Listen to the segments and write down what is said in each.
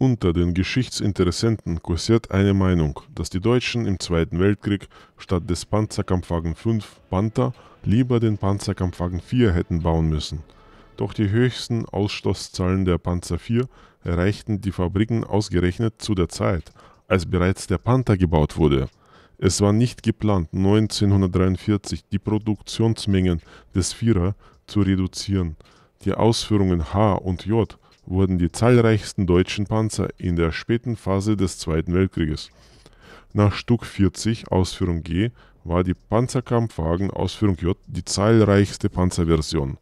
Unter den Geschichtsinteressenten kursiert eine Meinung, dass die Deutschen im Zweiten Weltkrieg statt des Panzerkampfwagen 5 Panther lieber den Panzerkampfwagen 4 hätten bauen müssen. Doch die höchsten Ausstoßzahlen der Panzer 4 erreichten die Fabriken ausgerechnet zu der Zeit, als bereits der Panther gebaut wurde. Es war nicht geplant, 1943 die Produktionsmengen des Vierer zu reduzieren. Die Ausführungen H und J wurden die zahlreichsten deutschen Panzer in der späten Phase des Zweiten Weltkrieges. Nach Stuck 40 Ausführung G war die Panzerkampfwagen Ausführung J die zahlreichste Panzerversion.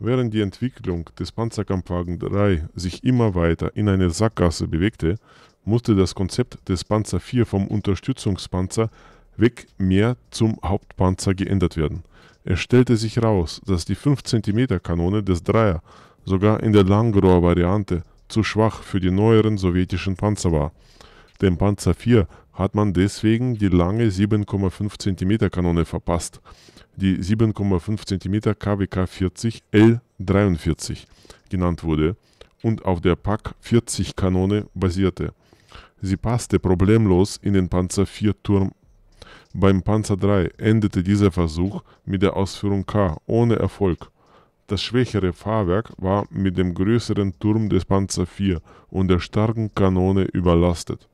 Während die Entwicklung des Panzerkampfwagen 3 sich immer weiter in eine Sackgasse bewegte, musste das Konzept des Panzer 4 vom Unterstützungspanzer weg mehr zum Hauptpanzer geändert werden. Es stellte sich heraus, dass die 5 cm Kanone des Dreier sogar in der Langrohr-Variante zu schwach für die neueren sowjetischen Panzer war. Dem Panzer IV hat man deswegen die lange 7,5 cm Kanone verpasst, die 7,5 cm KWK 40 L43 genannt wurde und auf der PAK 40 Kanone basierte. Sie passte problemlos in den Panzer IV Turm. Beim Panzer III endete dieser Versuch mit der Ausführung K ohne Erfolg. Das schwächere Fahrwerk war mit dem größeren Turm des Panzer IV und der starken Kanone überlastet.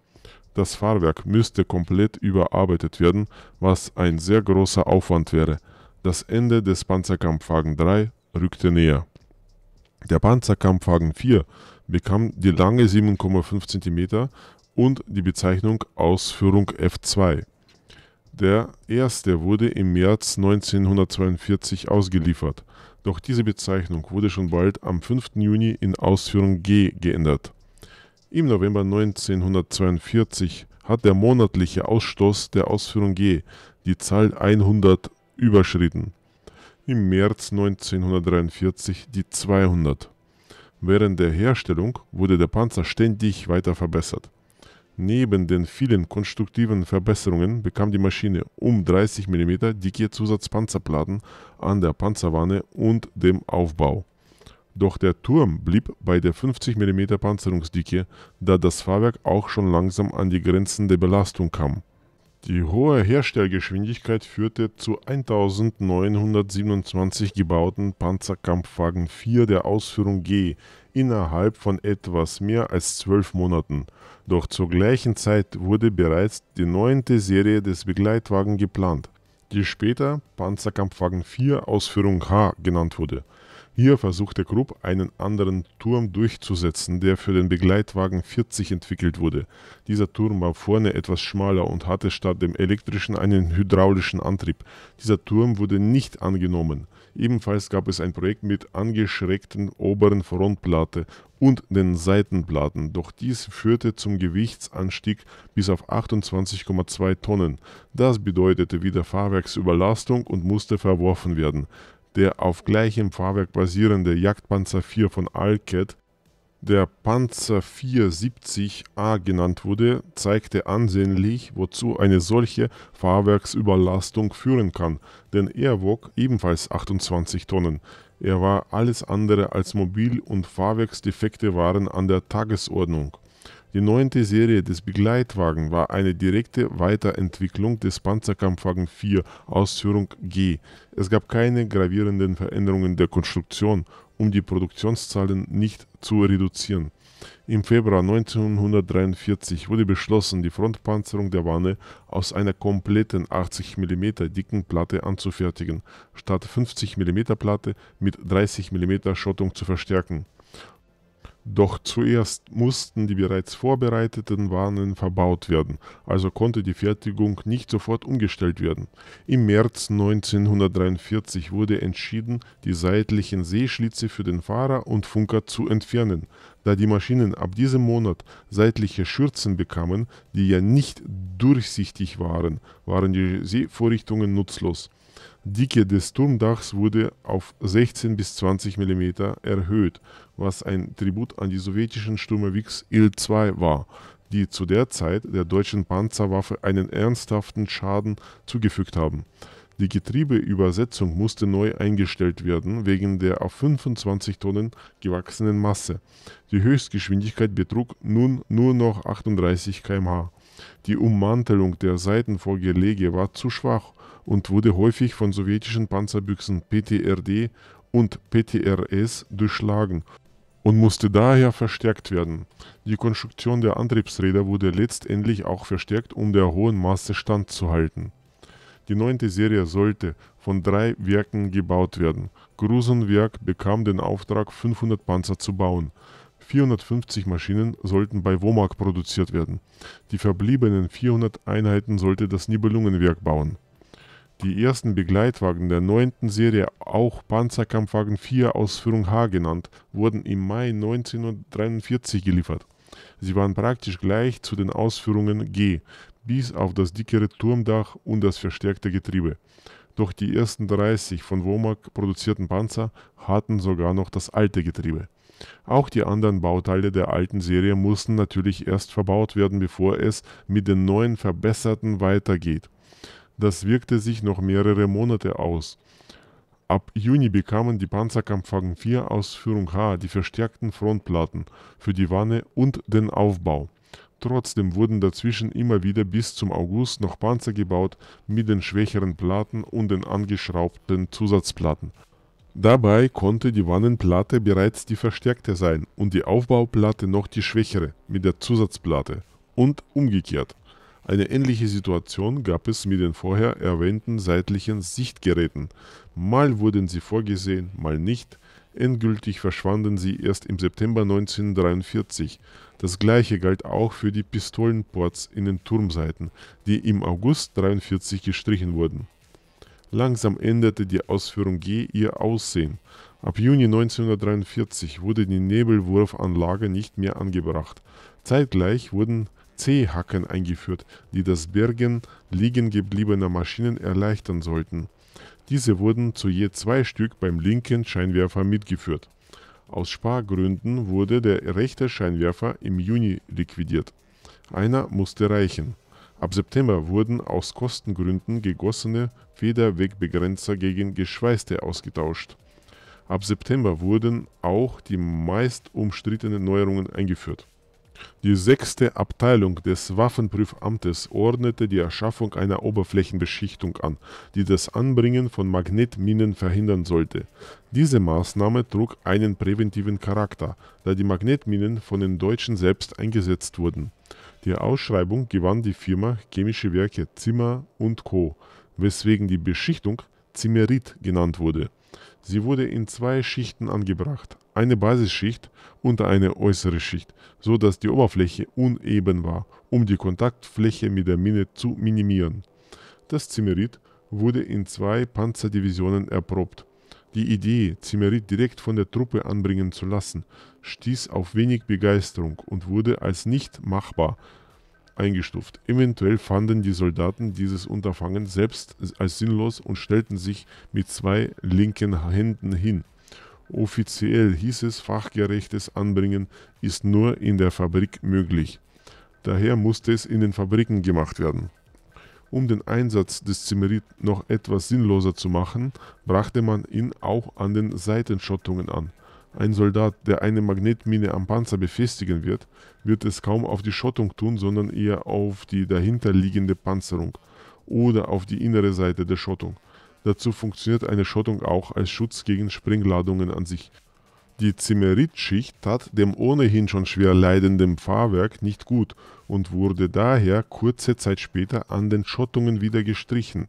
Das Fahrwerk müsste komplett überarbeitet werden, was ein sehr großer Aufwand wäre. Das Ende des Panzerkampfwagen 3 rückte näher. Der Panzerkampfwagen 4 bekam die lange 7,5 cm und die Bezeichnung Ausführung F2. Der erste wurde im März 1942 ausgeliefert. Doch diese Bezeichnung wurde schon bald am 5. Juni in Ausführung G geändert. Im November 1942 hat der monatliche Ausstoß der Ausführung G die Zahl 100 überschritten. Im März 1943 die 200. Während der Herstellung wurde der Panzer ständig weiter verbessert. Neben den vielen konstruktiven Verbesserungen bekam die Maschine um 30 mm dicke Zusatzpanzerplatten an der Panzerwanne und dem Aufbau. Doch der Turm blieb bei der 50 mm Panzerungsdicke, da das Fahrwerk auch schon langsam an die Grenzen der Belastung kam die hohe Herstellgeschwindigkeit führte zu 1927 gebauten Panzerkampfwagen 4 der Ausführung G innerhalb von etwas mehr als zwölf Monaten. Doch zur gleichen Zeit wurde bereits die neunte Serie des Begleitwagen geplant, die später Panzerkampfwagen 4 Ausführung H genannt wurde hier versuchte Krupp, einen anderen Turm durchzusetzen, der für den Begleitwagen 40 entwickelt wurde. Dieser Turm war vorne etwas schmaler und hatte statt dem elektrischen einen hydraulischen Antrieb. Dieser Turm wurde nicht angenommen. Ebenfalls gab es ein Projekt mit angeschrägten oberen Frontplatte und den Seitenplatten, doch dies führte zum Gewichtsanstieg bis auf 28,2 Tonnen. Das bedeutete wieder Fahrwerksüberlastung und musste verworfen werden der auf gleichem Fahrwerk basierende Jagdpanzer 4 von Alcat, der Panzer 470A genannt wurde, zeigte ansehnlich, wozu eine solche Fahrwerksüberlastung führen kann, denn er wog ebenfalls 28 Tonnen. Er war alles andere als mobil und Fahrwerksdefekte waren an der Tagesordnung. Die neunte Serie des Begleitwagen war eine direkte Weiterentwicklung des Panzerkampfwagen 4 Ausführung G. Es gab keine gravierenden Veränderungen der Konstruktion, um die Produktionszahlen nicht zu reduzieren. Im Februar 1943 wurde beschlossen, die Frontpanzerung der Wanne aus einer kompletten 80 mm dicken Platte anzufertigen, statt 50 mm Platte mit 30 mm Schottung zu verstärken doch zuerst mussten die bereits vorbereiteten Warnen verbaut werden, also konnte die Fertigung nicht sofort umgestellt werden. Im März 1943 wurde entschieden, die seitlichen Sehschlitze für den Fahrer und Funker zu entfernen, da die Maschinen ab diesem Monat seitliche Schürzen bekamen, die ja nicht durchsichtig waren, waren die Sehvorrichtungen nutzlos. Dicke des Turmdachs wurde auf 16 bis 20 mm erhöht, was ein Tribut an die sowjetischen Sturmgewehr Il-2 war, die zu der Zeit der deutschen Panzerwaffe einen ernsthaften Schaden zugefügt haben. Die Getriebeübersetzung musste neu eingestellt werden wegen der auf 25 Tonnen gewachsenen Masse. Die Höchstgeschwindigkeit betrug nun nur noch 38 km/h. Die Ummantelung der Seitenvorgelege war zu schwach und wurde häufig von sowjetischen Panzerbüchsen PTRD und PTRS durchschlagen und musste daher verstärkt werden. Die Konstruktion der Antriebsräder wurde letztendlich auch verstärkt, um der hohen Masse standzuhalten. Die neunte Serie sollte von drei Werken gebaut werden. Grusenwerk bekam den Auftrag, 500 Panzer zu bauen. 450 Maschinen sollten bei Womag produziert werden. Die verbliebenen 400 Einheiten sollte das Nibelungenwerk bauen die ersten Begleitwagen der 9. Serie, auch Panzerkampfwagen 4 Ausführung H genannt, wurden im Mai 1943 geliefert. Sie waren praktisch gleich zu den Ausführungen G, bis auf das dickere Turmdach und das verstärkte Getriebe. Doch die ersten 30 von Womack produzierten Panzer hatten sogar noch das alte Getriebe. Auch die anderen Bauteile der alten Serie mussten natürlich erst verbaut werden, bevor es mit den neuen verbesserten weitergeht. Das wirkte sich noch mehrere Monate aus. Ab Juni bekamen die Panzerkampfwagen 4 aus Führung H die verstärkten Frontplatten für die Wanne und den Aufbau. Trotzdem wurden dazwischen immer wieder bis zum August noch Panzer gebaut mit den schwächeren Platten und den angeschraubten Zusatzplatten. Dabei konnte die Wannenplatte bereits die verstärkte sein und die Aufbauplatte noch die schwächere mit der Zusatzplatte und umgekehrt. Eine ähnliche Situation gab es mit den vorher erwähnten seitlichen Sichtgeräten. Mal wurden sie vorgesehen, mal nicht. Endgültig verschwanden sie erst im September 1943. Das gleiche galt auch für die Pistolenports in den Turmseiten, die im August 1943 gestrichen wurden. Langsam änderte die Ausführung G ihr Aussehen. Ab Juni 1943 wurde die Nebelwurfanlage nicht mehr angebracht. Zeitgleich wurden C-Haken eingeführt, die das Bergen liegengebliebener Maschinen erleichtern sollten. Diese wurden zu je zwei Stück beim linken Scheinwerfer mitgeführt. Aus Spargründen wurde der rechte Scheinwerfer im Juni liquidiert. Einer musste reichen. Ab September wurden aus Kostengründen gegossene Federwegbegrenzer gegen geschweißte ausgetauscht. Ab September wurden auch die meist umstrittenen Neuerungen eingeführt die sechste Abteilung des Waffenprüfamtes ordnete die Erschaffung einer Oberflächenbeschichtung an, die das Anbringen von Magnetminen verhindern sollte. Diese Maßnahme trug einen präventiven Charakter, da die Magnetminen von den Deutschen selbst eingesetzt wurden. Die Ausschreibung gewann die Firma Chemische Werke Zimmer und Co., weswegen die Beschichtung Zimmerit genannt wurde. Sie wurde in zwei Schichten angebracht, eine Basisschicht und eine äußere Schicht, so dass die Oberfläche uneben war, um die Kontaktfläche mit der Mine zu minimieren. Das Zimmerit wurde in zwei Panzerdivisionen erprobt. Die Idee, Zimmerit direkt von der Truppe anbringen zu lassen, stieß auf wenig Begeisterung und wurde als nicht machbar eingestuft. Eventuell fanden die Soldaten dieses Unterfangen selbst als sinnlos und stellten sich mit zwei linken Händen hin. Offiziell hieß es, fachgerechtes Anbringen ist nur in der Fabrik möglich. Daher musste es in den Fabriken gemacht werden. Um den Einsatz des Zimmerit noch etwas sinnloser zu machen, brachte man ihn auch an den Seitenschottungen an. Ein Soldat, der eine Magnetmine am Panzer befestigen wird, wird es kaum auf die Schottung tun, sondern eher auf die dahinterliegende Panzerung oder auf die innere Seite der Schottung. Dazu funktioniert eine Schottung auch als Schutz gegen Sprengladungen an sich. Die Zimmeritschicht tat dem ohnehin schon schwer leidenden Fahrwerk nicht gut und wurde daher kurze Zeit später an den Schottungen wieder gestrichen.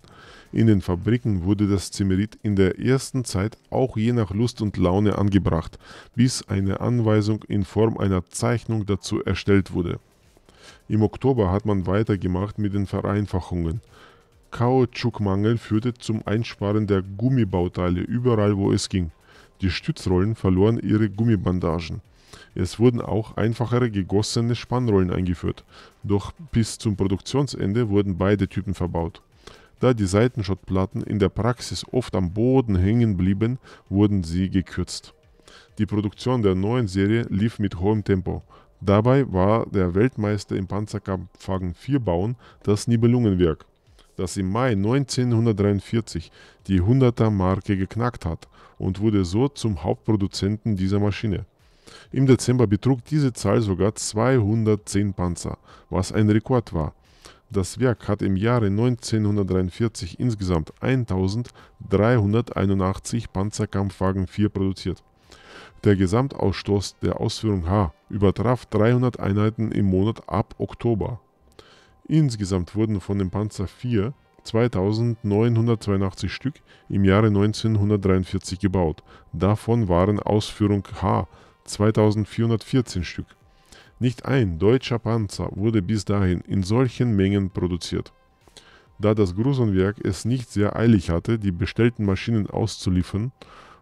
In den Fabriken wurde das Zimmerit in der ersten Zeit auch je nach Lust und Laune angebracht, bis eine Anweisung in Form einer Zeichnung dazu erstellt wurde. Im Oktober hat man weitergemacht mit den Vereinfachungen. Kautschukmangel führte zum Einsparen der Gummibauteile überall, wo es ging. Die Stützrollen verloren ihre Gummibandagen. Es wurden auch einfachere gegossene Spannrollen eingeführt, doch bis zum Produktionsende wurden beide Typen verbaut. Da die Seitenschottplatten in der Praxis oft am Boden hängen blieben, wurden sie gekürzt. Die Produktion der neuen Serie lief mit hohem Tempo. Dabei war der Weltmeister im Panzerkampfwagen 4 Bauen das Nibelungenwerk das im Mai 1943 die 100er-Marke geknackt hat und wurde so zum Hauptproduzenten dieser Maschine. Im Dezember betrug diese Zahl sogar 210 Panzer, was ein Rekord war. Das Werk hat im Jahre 1943 insgesamt 1381 Panzerkampfwagen 4 produziert. Der Gesamtausstoß der Ausführung H übertraf 300 Einheiten im Monat ab Oktober. Insgesamt wurden von dem Panzer IV 2982 Stück im Jahre 1943 gebaut. Davon waren Ausführung H 2414 Stück. Nicht ein deutscher Panzer wurde bis dahin in solchen Mengen produziert. Da das Grusenwerk es nicht sehr eilig hatte, die bestellten Maschinen auszuliefern,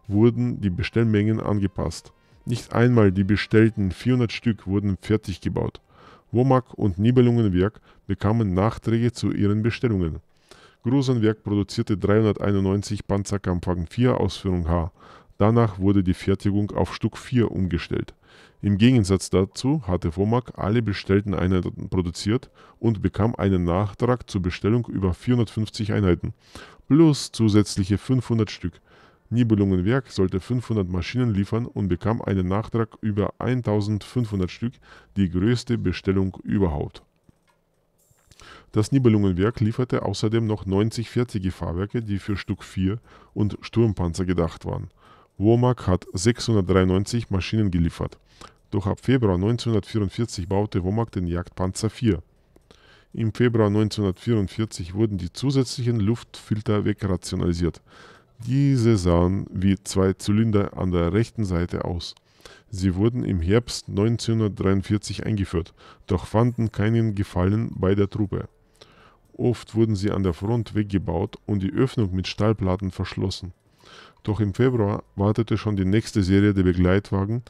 wurden die Bestellmengen angepasst. Nicht einmal die bestellten 400 Stück wurden fertig gebaut. Womack und Nibelungenwerk bekamen Nachträge zu ihren Bestellungen. Grusenwerk produzierte 391 Panzerkampfwagen 4 Ausführung H. Danach wurde die Fertigung auf Stuck 4 umgestellt. Im Gegensatz dazu hatte Womack alle bestellten Einheiten produziert und bekam einen Nachtrag zur Bestellung über 450 Einheiten, plus zusätzliche 500 Stück Nibelungenwerk sollte 500 Maschinen liefern und bekam einen Nachtrag über 1500 Stück, die größte Bestellung überhaupt. Das Nibelungenwerk lieferte außerdem noch 90 fertige Fahrwerke, die für Stuck 4 und Sturmpanzer gedacht waren. Womack hat 693 Maschinen geliefert. Doch ab Februar 1944 baute Womack den Jagdpanzer 4. Im Februar 1944 wurden die zusätzlichen Luftfilter wegrationalisiert. Diese sahen wie zwei Zylinder an der rechten Seite aus. Sie wurden im Herbst 1943 eingeführt, doch fanden keinen Gefallen bei der Truppe. Oft wurden sie an der Front weggebaut und die Öffnung mit Stahlplatten verschlossen. Doch im Februar wartete schon die nächste Serie der Begleitwagen,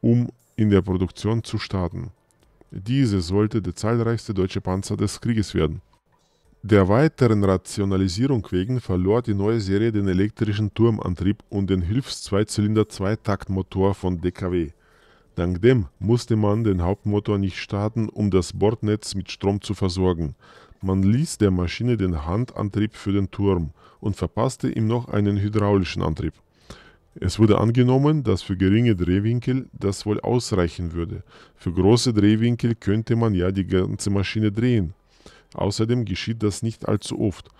um in der Produktion zu starten. Diese sollte der zahlreichste deutsche Panzer des Krieges werden. Der weiteren Rationalisierung wegen verlor die neue Serie den elektrischen Turmantrieb und den Hilfs-Zweizylinder-Zweitaktmotor von DKW. Dank dem musste man den Hauptmotor nicht starten, um das Bordnetz mit Strom zu versorgen. Man ließ der Maschine den Handantrieb für den Turm und verpasste ihm noch einen hydraulischen Antrieb. Es wurde angenommen, dass für geringe Drehwinkel das wohl ausreichen würde. Für große Drehwinkel könnte man ja die ganze Maschine drehen. Außerdem geschieht das nicht allzu oft,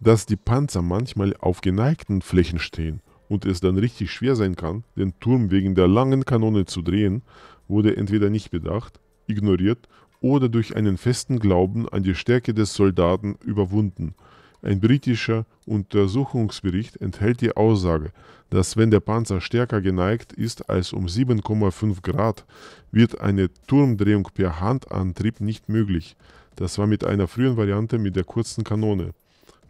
dass die Panzer manchmal auf geneigten Flächen stehen und es dann richtig schwer sein kann, den Turm wegen der langen Kanone zu drehen, wurde entweder nicht bedacht, ignoriert oder durch einen festen Glauben an die Stärke des Soldaten überwunden. Ein britischer Untersuchungsbericht enthält die Aussage, dass wenn der Panzer stärker geneigt ist als um 7,5 Grad, wird eine Turmdrehung per Handantrieb nicht möglich. Das war mit einer frühen Variante mit der kurzen Kanone.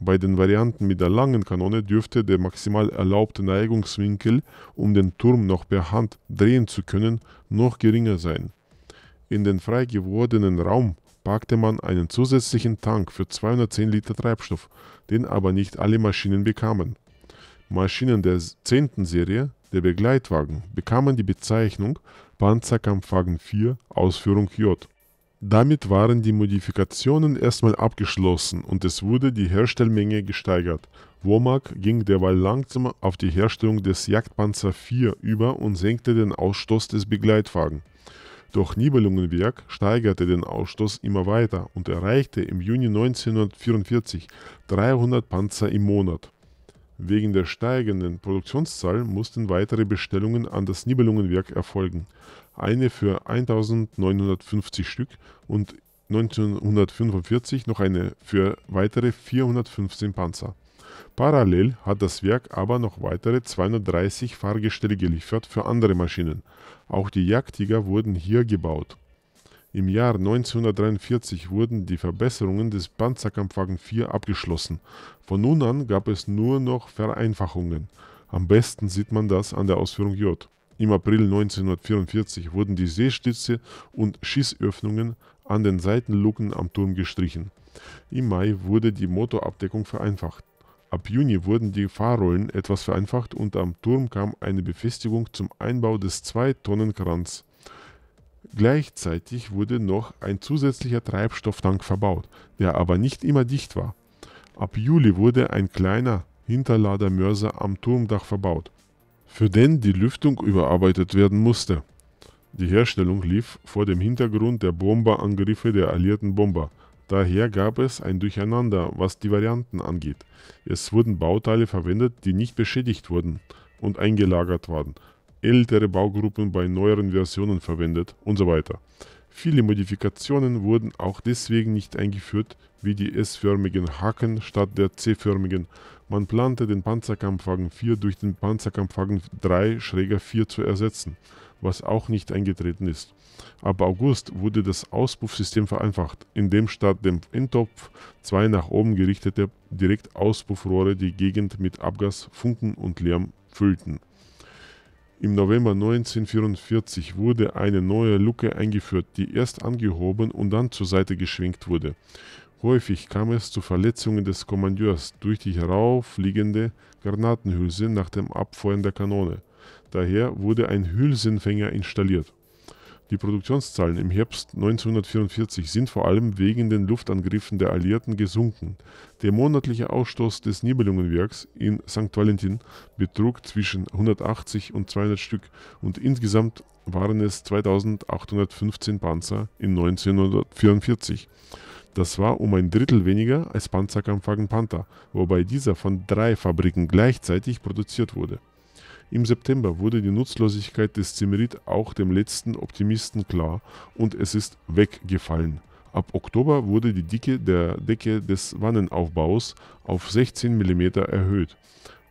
Bei den Varianten mit der langen Kanone dürfte der maximal erlaubte Neigungswinkel, um den Turm noch per Hand drehen zu können, noch geringer sein. In den frei gewordenen Raum packte man einen zusätzlichen Tank für 210 Liter Treibstoff, den aber nicht alle Maschinen bekamen. Maschinen der 10. Serie, der Begleitwagen, bekamen die Bezeichnung Panzerkampfwagen 4 Ausführung J. Damit waren die Modifikationen erstmal abgeschlossen und es wurde die Herstellmenge gesteigert. Womack ging derweil langsam auf die Herstellung des Jagdpanzer IV über und senkte den Ausstoß des Begleitwagen. Doch Nibelungenwerk steigerte den Ausstoß immer weiter und erreichte im Juni 1944 300 Panzer im Monat. Wegen der steigenden Produktionszahl mussten weitere Bestellungen an das Nibelungenwerk erfolgen, eine für 1950 Stück und 1945 noch eine für weitere 415 Panzer. Parallel hat das Werk aber noch weitere 230 Fahrgestelle geliefert für andere Maschinen. Auch die Jagdtiger wurden hier gebaut im Jahr 1943 wurden die Verbesserungen des Panzerkampfwagen 4 abgeschlossen. Von nun an gab es nur noch Vereinfachungen. Am besten sieht man das an der Ausführung J. Im April 1944 wurden die Seestütze und Schießöffnungen an den Seitenluken am Turm gestrichen. Im Mai wurde die Motorabdeckung vereinfacht. Ab Juni wurden die Fahrrollen etwas vereinfacht und am Turm kam eine Befestigung zum Einbau des 2 tonnen kranz Gleichzeitig wurde noch ein zusätzlicher Treibstofftank verbaut, der aber nicht immer dicht war. Ab Juli wurde ein kleiner Hinterladermörser am Turmdach verbaut, für den die Lüftung überarbeitet werden musste. Die Herstellung lief vor dem Hintergrund der Bomberangriffe der alliierten Bomber. Daher gab es ein Durcheinander, was die Varianten angeht. Es wurden Bauteile verwendet, die nicht beschädigt wurden und eingelagert waren, ältere Baugruppen bei neueren Versionen verwendet und so weiter. Viele Modifikationen wurden auch deswegen nicht eingeführt, wie die S-förmigen Haken statt der C-förmigen. Man plante den Panzerkampfwagen 4 durch den Panzerkampfwagen 3 Schräger 4 zu ersetzen, was auch nicht eingetreten ist. Ab August wurde das Auspuffsystem vereinfacht, indem statt dem Endtopf zwei nach oben gerichtete Direktauspuffrohre die Gegend mit Abgas, Funken und Lärm füllten. Im November 1944 wurde eine neue Lucke eingeführt, die erst angehoben und dann zur Seite geschwenkt wurde. Häufig kam es zu Verletzungen des Kommandeurs durch die herauffliegende Granatenhülse nach dem Abfeuern der Kanone. Daher wurde ein Hülsenfänger installiert die Produktionszahlen im Herbst 1944 sind vor allem wegen den Luftangriffen der Alliierten gesunken. Der monatliche Ausstoß des Nibelungenwerks in St. Valentin betrug zwischen 180 und 200 Stück und insgesamt waren es 2815 Panzer in 1944. Das war um ein Drittel weniger als Panzerkampfwagen Panther, wobei dieser von drei Fabriken gleichzeitig produziert wurde. Im September wurde die Nutzlosigkeit des Zimmerit auch dem letzten Optimisten klar und es ist weggefallen. Ab Oktober wurde die Dicke der Decke des Wannenaufbaus auf 16 mm erhöht,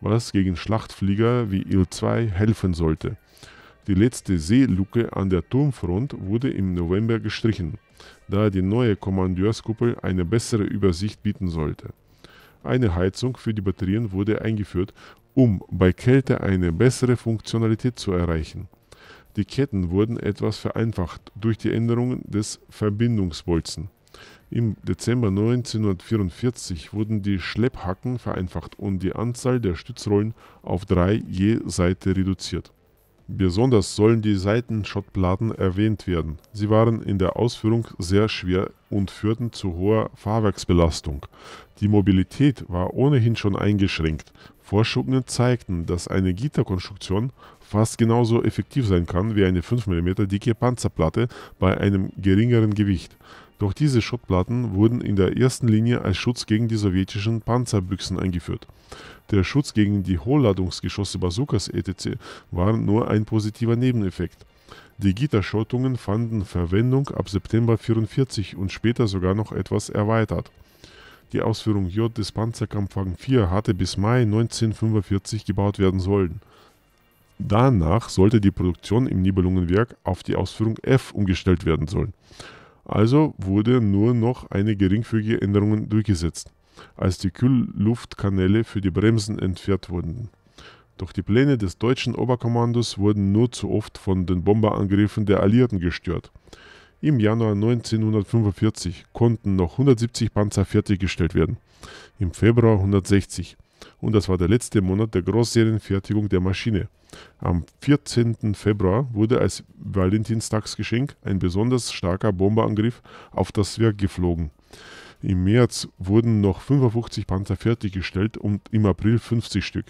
was gegen Schlachtflieger wie Il-2 helfen sollte. Die letzte Seeluke an der Turmfront wurde im November gestrichen, da die neue Kommandeurskuppel eine bessere Übersicht bieten sollte. Eine Heizung für die Batterien wurde eingeführt um bei Kälte eine bessere Funktionalität zu erreichen. Die Ketten wurden etwas vereinfacht durch die Änderungen des Verbindungsbolzen. Im Dezember 1944 wurden die Schlepphacken vereinfacht und die Anzahl der Stützrollen auf drei je Seite reduziert. Besonders sollen die Seitenschottplatten erwähnt werden. Sie waren in der Ausführung sehr schwer und führten zu hoher Fahrwerksbelastung. Die Mobilität war ohnehin schon eingeschränkt. Forschungen zeigten, dass eine Gitterkonstruktion fast genauso effektiv sein kann wie eine 5 mm dicke Panzerplatte bei einem geringeren Gewicht. Doch diese Schottplatten wurden in der ersten Linie als Schutz gegen die sowjetischen Panzerbüchsen eingeführt. Der Schutz gegen die Hohlladungsgeschosse Bazookas etc. war nur ein positiver Nebeneffekt. Die Gitterschottungen fanden Verwendung ab September 44 und später sogar noch etwas erweitert. Die Ausführung J des Panzerkampfwagen 4 hatte bis Mai 1945 gebaut werden sollen. Danach sollte die Produktion im Nibelungenwerk auf die Ausführung F umgestellt werden sollen. Also wurde nur noch eine geringfügige Änderung durchgesetzt als die Kühlluftkanäle für die Bremsen entfernt wurden. Doch die Pläne des deutschen Oberkommandos wurden nur zu oft von den Bomberangriffen der Alliierten gestört. Im Januar 1945 konnten noch 170 Panzer fertiggestellt werden, im Februar 160 und das war der letzte Monat der Großserienfertigung der Maschine. Am 14. Februar wurde als Valentinstagsgeschenk ein besonders starker Bomberangriff auf das Werk geflogen. Im März wurden noch 55 Panzer fertiggestellt und im April 50 Stück.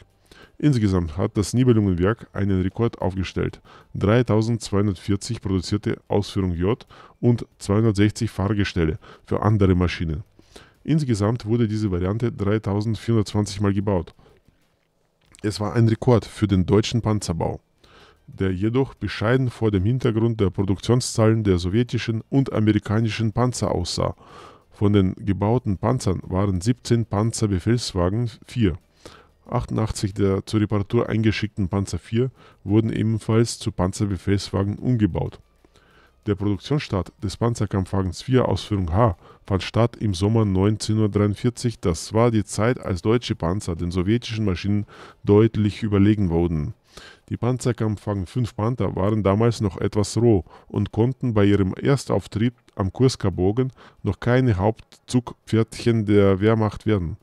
Insgesamt hat das Nibelungenwerk einen Rekord aufgestellt. 3240 produzierte Ausführung J und 260 Fahrgestelle für andere Maschinen. Insgesamt wurde diese Variante 3420 Mal gebaut. Es war ein Rekord für den deutschen Panzerbau, der jedoch bescheiden vor dem Hintergrund der Produktionszahlen der sowjetischen und amerikanischen Panzer aussah von den gebauten Panzern waren 17 Panzerbefehlswagen 4. 88 der zur Reparatur eingeschickten Panzer 4 wurden ebenfalls zu Panzerbefehlswagen umgebaut. Der Produktionsstart des Panzerkampfwagens 4 Ausführung H fand statt im Sommer 1943. Das war die Zeit, als deutsche Panzer den sowjetischen Maschinen deutlich überlegen wurden. Die Panzerkampfwagen 5 Panther waren damals noch etwas roh und konnten bei ihrem Erstauftrieb am Kursker Bogen noch keine Hauptzugpferdchen der Wehrmacht werden.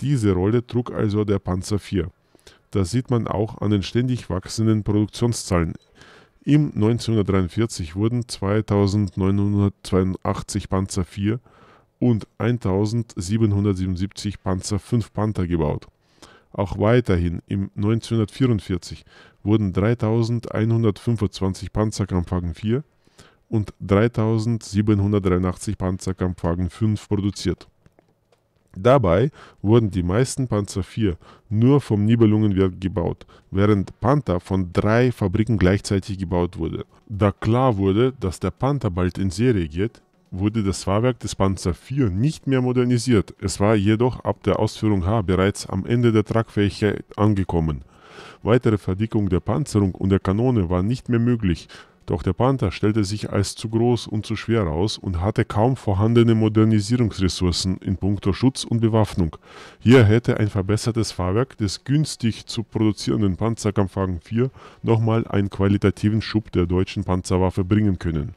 Diese Rolle trug also der Panzer IV. Das sieht man auch an den ständig wachsenden Produktionszahlen. Im 1943 wurden 2982 Panzer IV und 1777 Panzer V Panther gebaut. Auch weiterhin im 1944 wurden 3125 Panzerkampfwagen IV und 3783 Panzerkampfwagen 5 produziert. Dabei wurden die meisten Panzer IV nur vom Nibelungenwerk gebaut, während Panther von drei Fabriken gleichzeitig gebaut wurde. Da klar wurde, dass der Panther bald in Serie geht, wurde das Fahrwerk des Panzer IV nicht mehr modernisiert. Es war jedoch ab der Ausführung H bereits am Ende der Tragfähigkeit angekommen. Weitere Verdickung der Panzerung und der Kanone war nicht mehr möglich, doch der Panther stellte sich als zu groß und zu schwer aus und hatte kaum vorhandene Modernisierungsressourcen in puncto Schutz und Bewaffnung. Hier hätte ein verbessertes Fahrwerk des günstig zu produzierenden Panzerkampfwagen 4 nochmal einen qualitativen Schub der deutschen Panzerwaffe bringen können.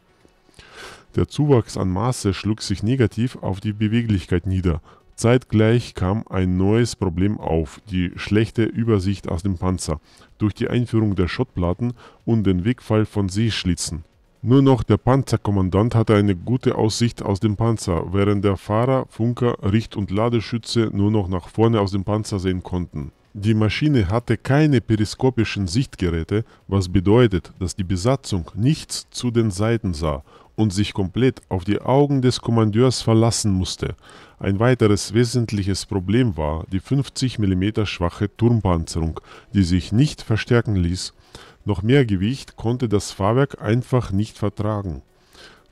Der Zuwachs an Maße schlug sich negativ auf die Beweglichkeit nieder Zeitgleich kam ein neues Problem auf, die schlechte Übersicht aus dem Panzer, durch die Einführung der Schottplatten und den Wegfall von Seeschlitzen. Nur noch der Panzerkommandant hatte eine gute Aussicht aus dem Panzer, während der Fahrer, Funker, Richt- und Ladeschütze nur noch nach vorne aus dem Panzer sehen konnten. Die Maschine hatte keine periskopischen Sichtgeräte, was bedeutet, dass die Besatzung nichts zu den Seiten sah und sich komplett auf die Augen des Kommandeurs verlassen musste. Ein weiteres wesentliches Problem war die 50 mm schwache Turmpanzerung, die sich nicht verstärken ließ. Noch mehr Gewicht konnte das Fahrwerk einfach nicht vertragen.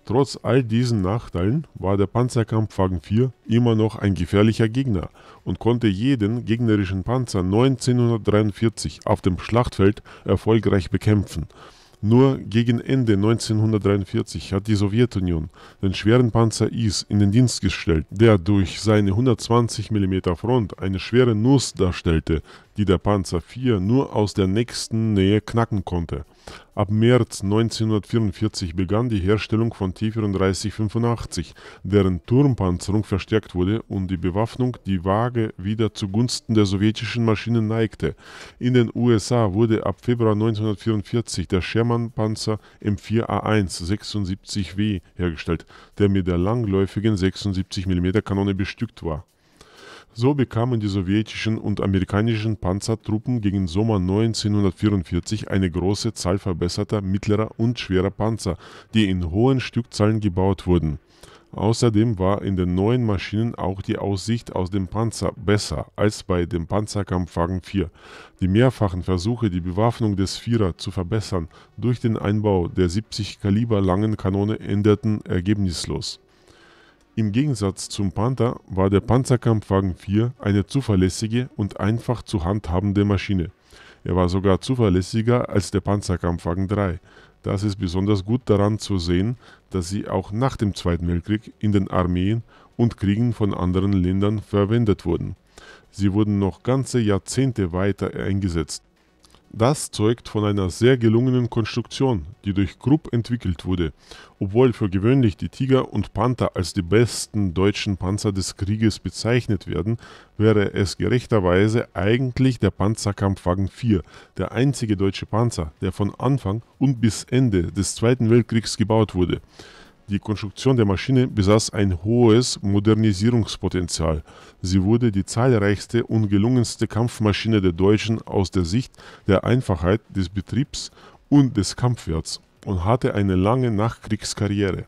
Trotz all diesen Nachteilen war der Panzerkampfwagen 4 immer noch ein gefährlicher Gegner und konnte jeden gegnerischen Panzer 1943 auf dem Schlachtfeld erfolgreich bekämpfen. Nur gegen Ende 1943 hat die Sowjetunion den schweren Panzer IS in den Dienst gestellt, der durch seine 120 mm Front eine schwere Nuss darstellte, die der Panzer IV nur aus der nächsten Nähe knacken konnte. Ab März 1944 begann die Herstellung von T-34-85, deren Turmpanzerung verstärkt wurde und die Bewaffnung die Waage wieder zugunsten der sowjetischen Maschinen neigte. In den USA wurde ab Februar 1944 der Sherman-Panzer M4A1 76W hergestellt, der mit der langläufigen 76 mm Kanone bestückt war so bekamen die sowjetischen und amerikanischen Panzertruppen gegen Sommer 1944 eine große Zahl verbesserter mittlerer und schwerer Panzer, die in hohen Stückzahlen gebaut wurden. Außerdem war in den neuen Maschinen auch die Aussicht aus dem Panzer besser als bei dem Panzerkampfwagen 4. Die mehrfachen Versuche, die Bewaffnung des Vierer zu verbessern, durch den Einbau der 70 Kaliber langen Kanone änderten ergebnislos. Im Gegensatz zum Panther war der Panzerkampfwagen 4 eine zuverlässige und einfach zu handhabende Maschine. Er war sogar zuverlässiger als der Panzerkampfwagen 3. Das ist besonders gut daran zu sehen, dass sie auch nach dem Zweiten Weltkrieg in den Armeen und Kriegen von anderen Ländern verwendet wurden. Sie wurden noch ganze Jahrzehnte weiter eingesetzt. Das zeugt von einer sehr gelungenen Konstruktion, die durch Krupp entwickelt wurde, obwohl für gewöhnlich die Tiger und Panther als die besten deutschen Panzer des Krieges bezeichnet werden, wäre es gerechterweise eigentlich der Panzerkampfwagen 4, der einzige deutsche Panzer, der von Anfang und bis Ende des Zweiten Weltkriegs gebaut wurde. Die Konstruktion der Maschine besaß ein hohes Modernisierungspotenzial. Sie wurde die zahlreichste und gelungenste Kampfmaschine der Deutschen aus der Sicht der Einfachheit des Betriebs und des Kampfwerts und hatte eine lange Nachkriegskarriere.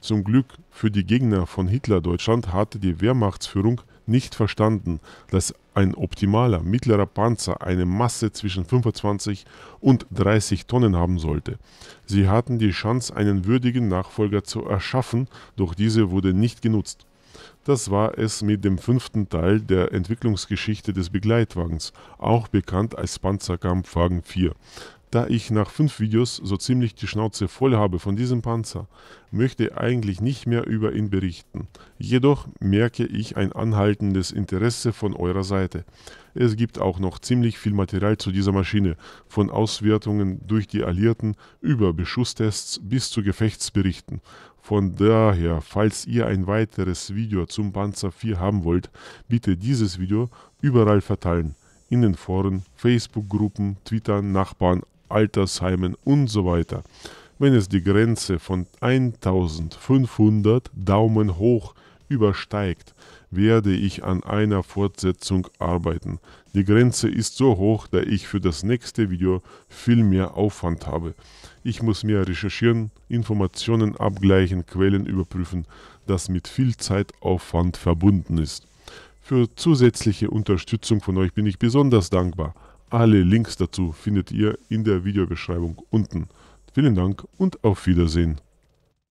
Zum Glück für die Gegner von Hitler-Deutschland hatte die Wehrmachtsführung nicht verstanden, dass ein optimaler mittlerer Panzer eine Masse zwischen 25 und 30 Tonnen haben sollte. Sie hatten die Chance, einen würdigen Nachfolger zu erschaffen, doch diese wurde nicht genutzt. Das war es mit dem fünften Teil der Entwicklungsgeschichte des Begleitwagens, auch bekannt als Panzerkampfwagen 4. Da ich nach fünf Videos so ziemlich die Schnauze voll habe von diesem Panzer, möchte eigentlich nicht mehr über ihn berichten. Jedoch merke ich ein anhaltendes Interesse von eurer Seite. Es gibt auch noch ziemlich viel Material zu dieser Maschine, von Auswertungen durch die Alliierten über Beschusstests bis zu Gefechtsberichten. Von daher, falls ihr ein weiteres Video zum Panzer 4 haben wollt, bitte dieses Video überall verteilen. In den Foren, Facebook-Gruppen, Twitter, Nachbarn, Altersheimen und so weiter. Wenn es die Grenze von 1500 Daumen hoch übersteigt, werde ich an einer Fortsetzung arbeiten. Die Grenze ist so hoch, da ich für das nächste Video viel mehr Aufwand habe. Ich muss mehr recherchieren, Informationen abgleichen, Quellen überprüfen, das mit viel Zeitaufwand verbunden ist. Für zusätzliche Unterstützung von euch bin ich besonders dankbar. Alle Links dazu findet ihr in der Videobeschreibung unten. Vielen Dank und auf Wiedersehen.